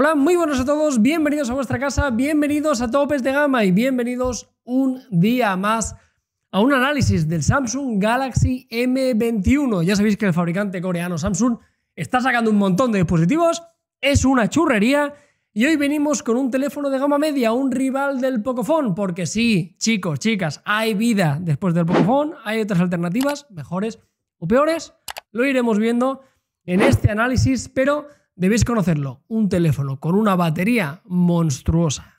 Hola, muy buenos a todos, bienvenidos a vuestra casa, bienvenidos a Topes de Gama y bienvenidos un día más a un análisis del Samsung Galaxy M21. Ya sabéis que el fabricante coreano Samsung está sacando un montón de dispositivos, es una churrería y hoy venimos con un teléfono de gama media, un rival del pocofon porque sí, chicos, chicas, hay vida después del pocofon hay otras alternativas, mejores o peores, lo iremos viendo en este análisis, pero Debéis conocerlo, un teléfono con una batería monstruosa.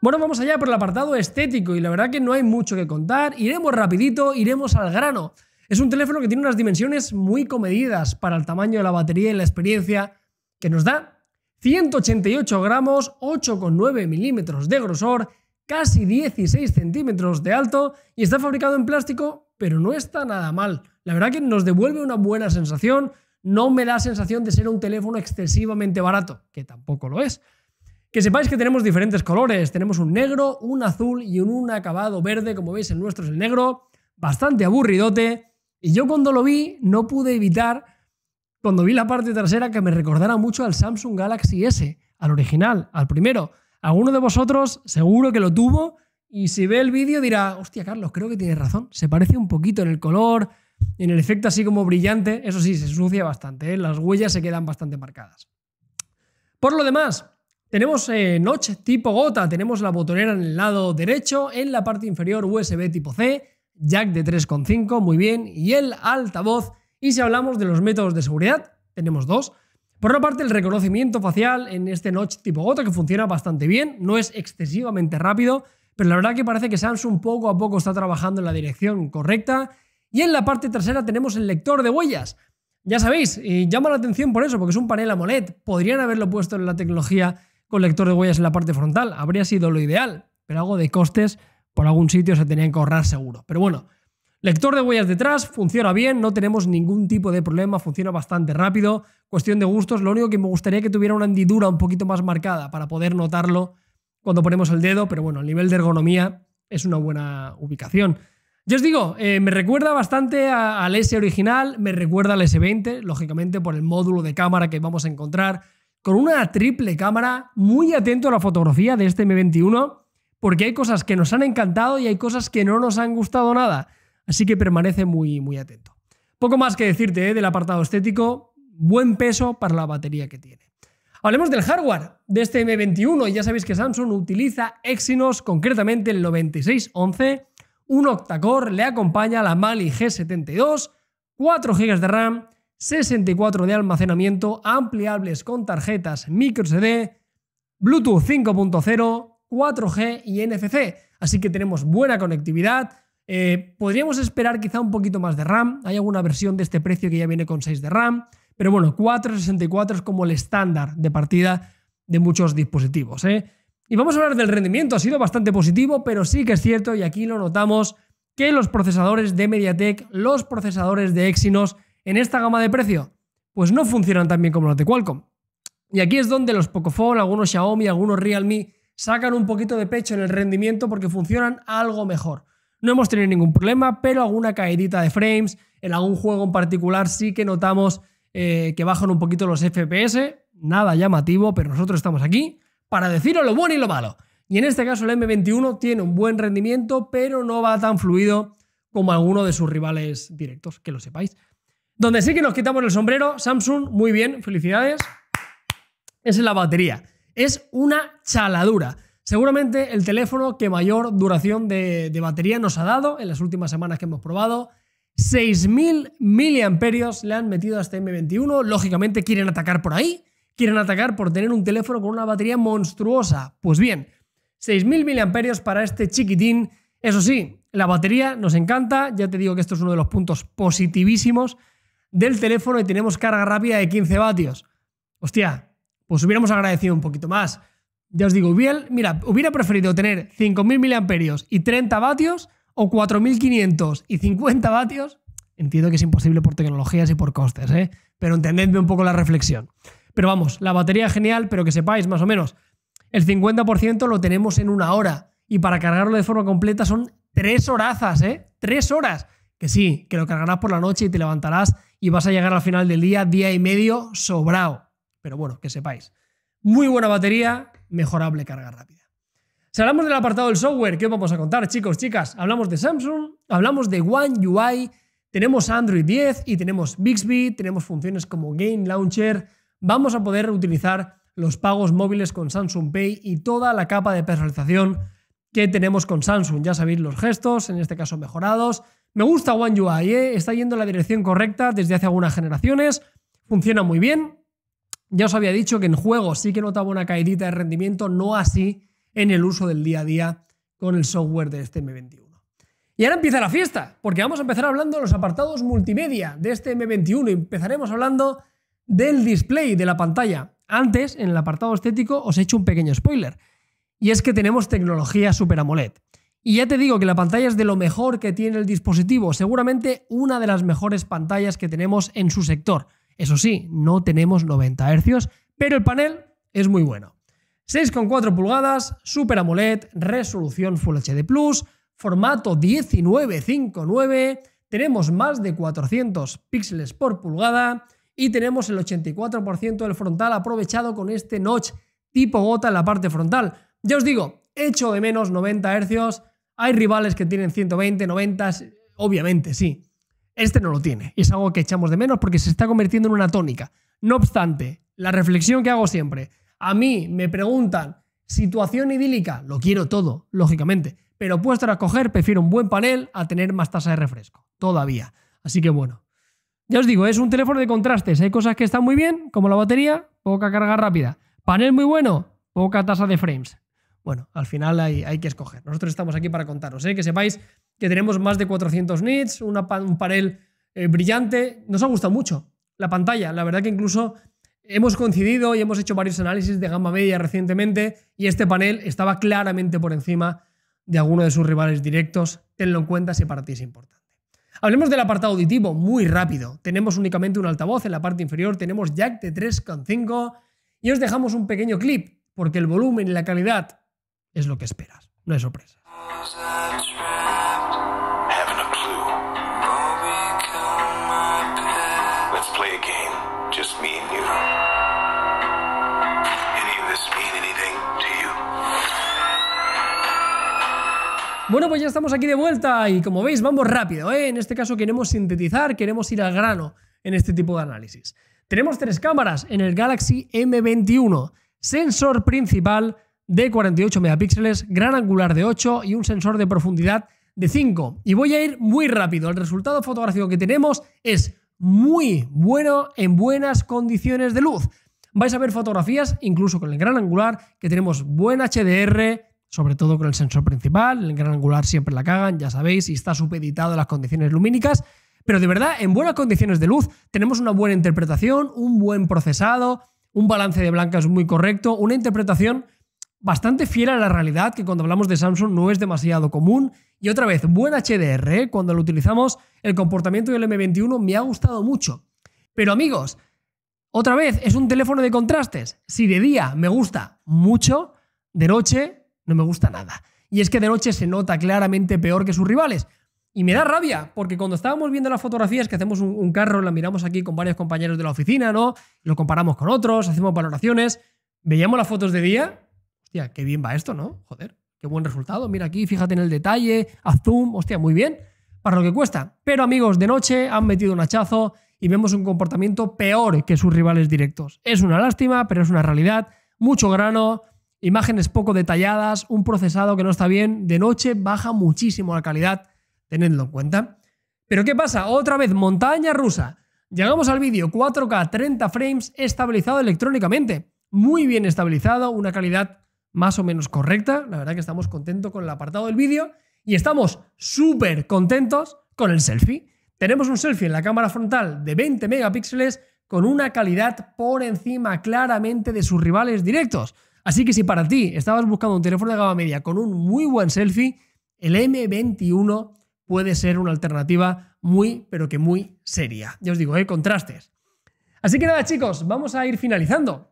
Bueno, vamos allá por el apartado estético y la verdad que no hay mucho que contar, iremos rapidito, iremos al grano. Es un teléfono que tiene unas dimensiones muy comedidas para el tamaño de la batería y la experiencia que nos da. 188 gramos, 8,9 milímetros de grosor casi 16 centímetros de alto y está fabricado en plástico, pero no está nada mal. La verdad que nos devuelve una buena sensación, no me da sensación de ser un teléfono excesivamente barato, que tampoco lo es. Que sepáis que tenemos diferentes colores, tenemos un negro, un azul y un acabado verde, como veis el nuestro es el negro, bastante aburridote, y yo cuando lo vi no pude evitar, cuando vi la parte trasera, que me recordara mucho al Samsung Galaxy S, al original, al primero, Alguno de vosotros seguro que lo tuvo y si ve el vídeo dirá, hostia Carlos, creo que tiene razón, se parece un poquito en el color, en el efecto así como brillante, eso sí, se sucia bastante, ¿eh? las huellas se quedan bastante marcadas. Por lo demás, tenemos eh, noche notch tipo gota, tenemos la botonera en el lado derecho, en la parte inferior USB tipo C, jack de 3.5, muy bien, y el altavoz. Y si hablamos de los métodos de seguridad, tenemos dos. Por una parte, el reconocimiento facial en este notch tipo Gota, que funciona bastante bien, no es excesivamente rápido, pero la verdad que parece que Samsung poco a poco está trabajando en la dirección correcta. Y en la parte trasera tenemos el lector de huellas. Ya sabéis, y eh, llama la atención por eso, porque es un panel AMOLED. Podrían haberlo puesto en la tecnología con lector de huellas en la parte frontal, habría sido lo ideal, pero algo de costes por algún sitio se tenían que ahorrar seguro. Pero bueno, Lector de huellas detrás, funciona bien, no tenemos ningún tipo de problema, funciona bastante rápido. Cuestión de gustos, lo único que me gustaría que tuviera una hendidura un poquito más marcada para poder notarlo cuando ponemos el dedo, pero bueno, el nivel de ergonomía es una buena ubicación. Ya os digo, eh, me recuerda bastante al S original, me recuerda al S20, lógicamente por el módulo de cámara que vamos a encontrar, con una triple cámara, muy atento a la fotografía de este M21, porque hay cosas que nos han encantado y hay cosas que no nos han gustado nada. Así que permanece muy, muy atento. Poco más que decirte ¿eh? del apartado estético, buen peso para la batería que tiene. Hablemos del hardware de este M21. Ya sabéis que Samsung utiliza Exynos, concretamente el 9611, un octa le acompaña la Mali G72, 4 GB de RAM, 64 de almacenamiento, ampliables con tarjetas microSD, Bluetooth 5.0, 4G y NFC. Así que tenemos buena conectividad, eh, podríamos esperar quizá un poquito más de RAM. Hay alguna versión de este precio que ya viene con 6 de RAM. Pero bueno, 464 es como el estándar de partida de muchos dispositivos. ¿eh? Y vamos a hablar del rendimiento. Ha sido bastante positivo, pero sí que es cierto, y aquí lo notamos, que los procesadores de MediaTek, los procesadores de Exynos en esta gama de precio, pues no funcionan tan bien como los de Qualcomm. Y aquí es donde los Pocophone, algunos Xiaomi, algunos Realme sacan un poquito de pecho en el rendimiento porque funcionan algo mejor. No hemos tenido ningún problema, pero alguna caídita de frames, en algún juego en particular sí que notamos eh, que bajan un poquito los FPS, nada llamativo, pero nosotros estamos aquí para deciros lo bueno y lo malo. Y en este caso el M21 tiene un buen rendimiento, pero no va tan fluido como alguno de sus rivales directos, que lo sepáis. Donde sí que nos quitamos el sombrero, Samsung, muy bien, felicidades, es en la batería. Es una chaladura. Seguramente el teléfono que mayor duración de, batería nos ha dado en las últimas semanas que hemos probado. 6.000 miliamperios le han metido a este M21. Lógicamente quieren atacar por ahí. Quieren atacar por tener un teléfono con una batería monstruosa. Pues bien, 6.000 miliamperios para este chiquitín. Eso sí, la batería nos encanta. Ya te digo que esto es uno de los puntos positivísimos del teléfono y tenemos carga rápida de 15 vatios. Hostia, pues hubiéramos agradecido un poquito más. Ya os digo, hubiera, mira, hubiera preferido tener 5.000 mAh y 30 vatios o 4.500 y 50 vatios. Entiendo que es imposible por tecnologías y por costes, ¿eh? pero entendedme un poco la reflexión. Pero vamos, la batería es genial, pero que sepáis más o menos, el 50% lo tenemos en una hora y para cargarlo de forma completa son tres horazas, ¿eh? Tres horas. Que sí, que lo cargarás por la noche y te levantarás y vas a llegar al final del día, día y medio sobrado. Pero bueno, que sepáis. Muy buena batería, mejorable carga rápida. Si hablamos del apartado del software, ¿qué vamos a contar, chicos, chicas? Hablamos de Samsung, hablamos de One UI, tenemos Android 10 y tenemos Bixby, tenemos funciones como Game Launcher. Vamos a poder utilizar los pagos móviles con Samsung Pay y toda la capa de personalización que tenemos con Samsung. Ya sabéis los gestos, en este caso mejorados. Me gusta One UI, eh, está yendo en la dirección correcta desde hace algunas generaciones, funciona muy bien. Ya os había dicho que en juego sí que notaba una caída de rendimiento, no así en el uso del día a día con el software de este M21. Y ahora empieza la fiesta, porque vamos a empezar hablando de los apartados multimedia de este M21. Empezaremos hablando del display de la pantalla. Antes, en el apartado estético, os he hecho un pequeño spoiler. Y es que tenemos tecnología Super AMOLED. Y ya te digo que la pantalla es de lo mejor que tiene el dispositivo, seguramente una de las mejores pantallas que tenemos en su sector. Eso sí, no tenemos 90 Hz, pero el panel es muy bueno. 6,4 pulgadas, Super AMOLED, resolución Full HD+, formato 19.59, tenemos más de 400 píxeles por pulgada y tenemos el 84% del frontal aprovechado con este notch tipo gota en la parte frontal. Ya os digo, hecho de menos 90 Hz, hay rivales que tienen 120, 90, obviamente sí, este no lo tiene. Y es algo que echamos de menos porque se está convirtiendo en una tónica. No obstante, la reflexión que hago siempre, a mí me preguntan, situación idílica, lo quiero todo, lógicamente, pero puesto a escoger, prefiero un buen panel a tener más tasa de refresco, todavía. Así que bueno, ya os digo, es un teléfono de contrastes, hay cosas que están muy bien, como la batería, poca carga rápida, panel muy bueno, poca tasa de frames, bueno, al final hay, que escoger. Nosotros estamos aquí para contaros, ¿eh? que sepáis que tenemos más de 400 nits, un panel eh, brillante. Nos ha gustado mucho la pantalla, la verdad que incluso hemos coincidido y hemos hecho varios análisis de gama media recientemente y este panel estaba claramente por encima de alguno de sus rivales directos. Tenlo en cuenta si para ti es importante. Hablemos del apartado auditivo muy rápido. Tenemos únicamente un altavoz en la parte inferior, tenemos jack de 3,5 y os dejamos un pequeño clip porque el volumen y la calidad es lo que esperas, no es sorpresa. Bueno, pues ya estamos aquí de vuelta y como veis vamos rápido, ¿eh? en este caso queremos sintetizar, queremos ir al grano en este tipo de análisis. Tenemos tres cámaras en el Galaxy M21, sensor principal, de 48 megapíxeles, gran angular de 8 y un sensor de profundidad de 5. Y voy a ir muy rápido. El resultado fotográfico que tenemos es muy bueno en buenas condiciones de luz. Vais a ver fotografías, incluso con el gran angular, que tenemos buen HDR, sobre todo con el sensor principal. El gran angular siempre la cagan, ya sabéis, y está supeditado a las condiciones lumínicas. Pero de verdad, en buenas condiciones de luz, tenemos una buena interpretación, un buen procesado, un balance de blancas muy correcto, una interpretación bastante fiel a la realidad, que cuando hablamos de Samsung no es demasiado común. Y otra vez, buen HDR, ¿eh? cuando lo utilizamos, el comportamiento del M21 me ha gustado mucho. Pero amigos, otra vez, es un teléfono de contrastes. Si de día me gusta mucho, de noche no me gusta nada. Y es que de noche se nota claramente peor que sus rivales. Y me da rabia, porque cuando estábamos viendo las fotografías que hacemos un, un carro, la miramos aquí con varios compañeros de la oficina, ¿no? Lo comparamos con otros, hacemos valoraciones, veíamos las fotos de día hostia, qué bien va esto, ¿no? Joder, qué buen resultado. Mira aquí, fíjate en el detalle, a zoom, hostia, muy bien, para lo que cuesta. Pero amigos, de noche han metido un hachazo y vemos un comportamiento peor que sus rivales directos. Es una lástima, pero es una realidad. Mucho grano, imágenes poco detalladas, un procesado que no está bien. De noche baja muchísimo la calidad, tenedlo en cuenta. Pero ¿qué pasa? Otra vez, montaña rusa. Llegamos al vídeo 4K 30 frames estabilizado electrónicamente. Muy bien estabilizado, una calidad más o menos correcta. La verdad que estamos contentos con el apartado del vídeo y estamos súper contentos con el selfie. Tenemos un selfie en la cámara frontal de 20 megapíxeles con una calidad por encima claramente de sus rivales directos. Así que si para ti estabas buscando un teléfono de gama media con un muy buen selfie, el M21 puede ser una alternativa muy, pero que muy seria. Ya os digo, hay ¿eh? contrastes. Así que nada, chicos, vamos a ir finalizando.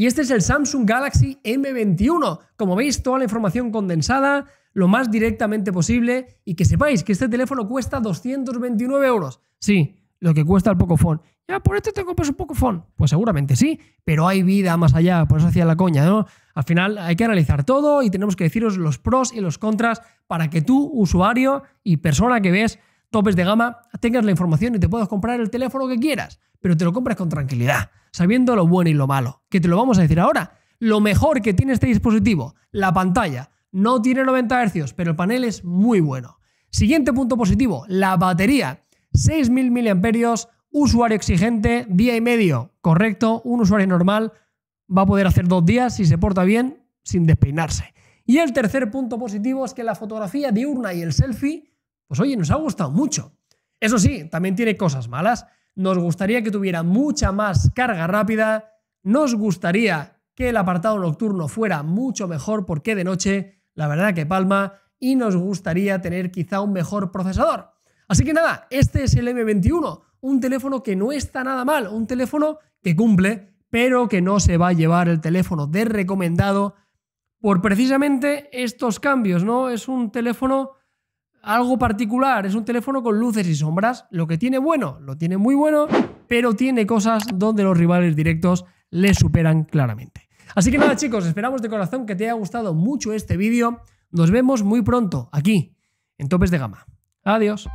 Y este es el Samsung Galaxy M21. Como veis, toda la información condensada, lo más directamente posible y que sepáis que este teléfono cuesta 229 euros. Sí, lo que cuesta el Pocophone. ¿Ya por esto te pues un Pocophone? Pues seguramente sí, pero hay vida más allá, por eso hacía la coña, ¿no? Al final hay que analizar todo y tenemos que deciros los pros y los contras para que tú, usuario y persona que ves, topes de gama, tengas la información y te puedas comprar el teléfono que quieras, pero te lo compras con tranquilidad, sabiendo lo bueno y lo malo, que te lo vamos a decir ahora. Lo mejor que tiene este dispositivo, la pantalla, no tiene 90 Hz, pero el panel es muy bueno. Siguiente punto positivo, la batería. 6.000 mAh, usuario exigente, día y medio, correcto, un usuario normal va a poder hacer dos días si se porta bien sin despeinarse. Y el tercer punto positivo es que la fotografía diurna y el selfie pues oye, nos ha gustado mucho. Eso sí, también tiene cosas malas. Nos gustaría que tuviera mucha más carga rápida. Nos gustaría que el apartado nocturno fuera mucho mejor porque de noche, la verdad que palma, y nos gustaría tener quizá un mejor procesador. Así que nada, este es el M21, un teléfono que no está nada mal, un teléfono que cumple, pero que no se va a llevar el teléfono de recomendado por precisamente estos cambios, ¿no? Es un teléfono algo particular, es un teléfono con luces y sombras. Lo que tiene bueno, lo tiene muy bueno, pero tiene cosas donde los rivales directos le superan claramente. Así que nada chicos, esperamos de corazón que te haya gustado mucho este vídeo. Nos vemos muy pronto aquí, en Topes de Gama. Adiós.